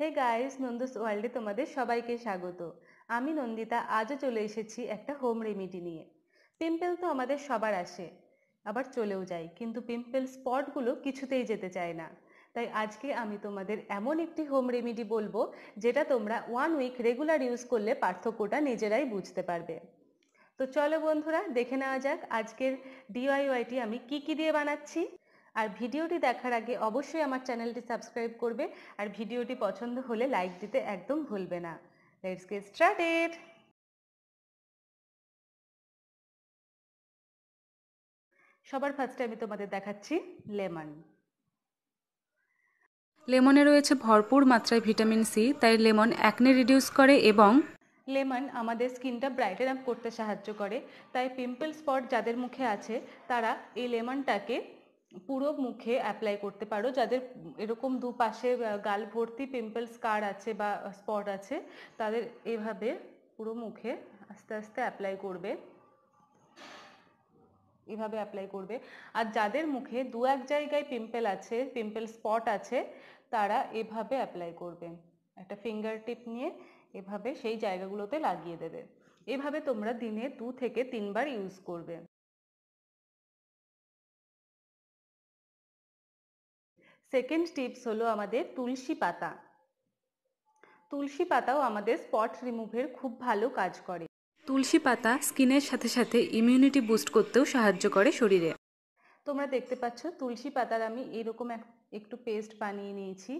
hey guys নন্দুস ওয়ার্ল্ডে তোমাদের সবাইকে স্বাগত আমি নন্দিতা আজও চলে এসেছি একটা হোম রেমিডি নিয়ে পিম্পল তো আমাদের সবার আসে আবার চলেও যায় কিন্তু পিম্পল স্পটগুলো কিছুতেই যেতে চায় না তাই আজকে আমি তোমাদের এমন একটি হোম রেমিডি বলবো যেটা তোমরা ওয়ান উইক রেগুলার ইউজ করলে পার্থক্যটা নিজেরাই বুঝতে পারবে তো চলো বন্ধুরা দেখে নেওয়া যাক আজকের ডিওয়াইওয়াইটি আমি কি কি দিয়ে বানাচ্ছি আর ভিডিওটি দেখার আগে অবশ্যই আমার চ্যানেলটি সাবস্ক্রাইব করবে আর ভিডিওটি পছন্দ হলে লাইক দিতে একদম ভুলবে না লেটস গেট স্টার্টেড সবার ফার্স্টে আমি তোমাদের দেখাচ্ছি লেমন লেমনে রয়েছে ভরপুর মাত্রায় ভিটামিন সি তাই লেমন অ্যাকনে রিডিউস করে এবং লেমন আমাদের স্কিনটা ব্রাইটেন আপ করতে সাহায্য করে তাই পিম্পল স্পট যাদের মুখে আছে তারা এই লেমনটাকে পুরো মুখে অ্যাপ্লাই করতে পারো যাদের এরকম দুপাশে গাল ভর্তি পিম্পল স্কার আছে বা স্পট আছে তাদের এভাবে পুরো মুখে আস্তে আস্তে অ্যাপ্লাই করবে এভাবে অ্যাপ্লাই করবে আর যাদের মুখে দু এক জায়গায় পিম্পল আছে পিম্পল স্পট আছে তারা এভাবে অ্যাপ্লাই করবে একটা ফিঙ্গার টিপ নিয়ে এভাবে সেই জায়গাগুলোতে লাগিয়ে দেবে এভাবে তোমরা দিনে দু থেকে তিনবার ইউজ করবে সেকেন্ড টিপস হলো আমাদের তুলসী পাতা তুলসী পাতাও আমাদের স্পট রিমুভের খুব ভালো কাজ করে তুলসী পাতা স্কিনের সাথে সাথে ইমিউনিটি বুস্ট করতেও সাহায্য করে শরীরে তোমরা দেখতে পাচ্ছ তুলসী পাতার আমি এরকম একটু পেস্ট বানিয়ে নিয়েছি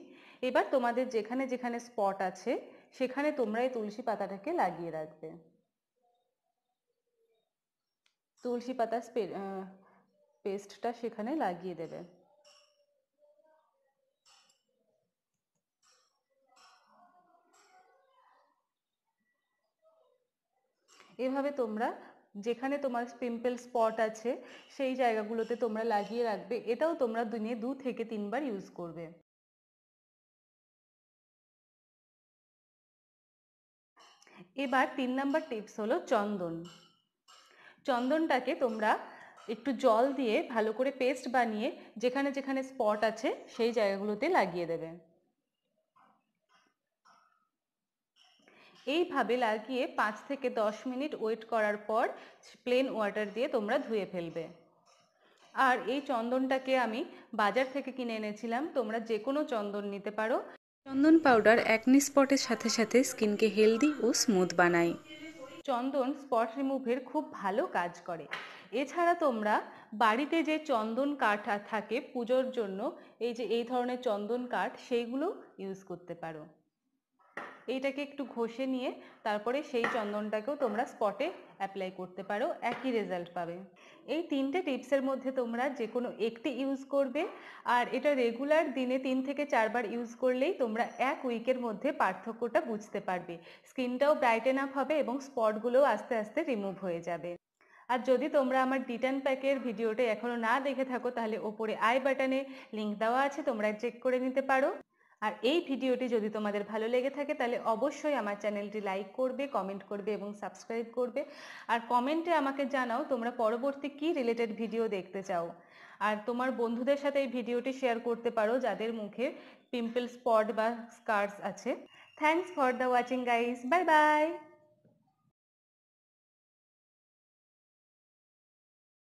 এবার তোমাদের যেখানে যেখানে স্পট আছে সেখানে তোমরা এই তুলসী পাতাটাকে লাগিয়ে রাখবে তুলসী পাতা পেস্টটা সেখানে লাগিয়ে দেবে এভাবে তোমরা যেখানে তোমার পিম্পল স্পট আছে সেই জায়গাগুলোতে তোমরা লাগিয়ে রাখবে এটাও তোমরা দিনে দু থেকে তিনবার ইউজ করবে এবার তিন নাম্বার টিপস হলো চন্দন চন্দনটাকে তোমরা একটু জল দিয়ে ভালো করে পেস্ট বানিয়ে যেখানে যেখানে স্পট আছে সেই জায়গাগুলোতে লাগিয়ে দেবে এইভাবে লাগিয়ে পাঁচ থেকে দশ মিনিট ওয়েট করার পর প্লেন ওয়াটার দিয়ে তোমরা ধুয়ে ফেলবে আর এই চন্দনটাকে আমি বাজার থেকে কিনে এনেছিলাম তোমরা যে কোনো চন্দন নিতে পারো চন্দন পাউডার অ্যাকনি স্পটের সাথে সাথে স্কিনকে হেলদি ও স্মুথ বানায় চন্দন স্পট রিমুভের খুব ভালো কাজ করে এছাড়া তোমরা বাড়িতে যে চন্দন কাঠ থাকে পুজোর জন্য এই যে এই ধরনের চন্দন কাঠ সেইগুলো ইউজ করতে পারো এইটাকে একটু ঘষে নিয়ে তারপরে সেই চন্দনটাকেও তোমরা স্পটে অ্যাপ্লাই করতে পারো একই রেজাল্ট পাবে এই তিনটে টিপসের মধ্যে তোমরা যে কোনো একটি ইউজ করবে আর এটা রেগুলার দিনে তিন থেকে চারবার ইউজ করলেই তোমরা এক উইকের মধ্যে পার্থক্যটা বুঝতে পারবে স্কিনটাও ব্রাইটেন আপ হবে এবং স্পটগুলোও আস্তে আস্তে রিমুভ হয়ে যাবে আর যদি তোমরা আমার ডিটান প্যাকের ভিডিওটা এখনও না দেখে থাকো তাহলে ওপরে আই বাটনে লিঙ্ক দেওয়া আছে তোমরা চেক করে নিতে পারো আর এই ভিডিওটি যদি তোমাদের ভালো লেগে থাকে তাহলে অবশ্যই আমার চ্যানেলটি লাইক করবে কমেন্ট করবে এবং সাবস্ক্রাইব করবে আর কমেন্টে আমাকে জানাও তোমরা পরবর্তী কি রিলেটেড ভিডিও দেখতে চাও আর তোমার বন্ধুদের সাথে এই ভিডিওটি শেয়ার করতে পারো যাদের মুখে পিম্পল স্পট বা স্কার্স আছে thanks for the watching guys bye by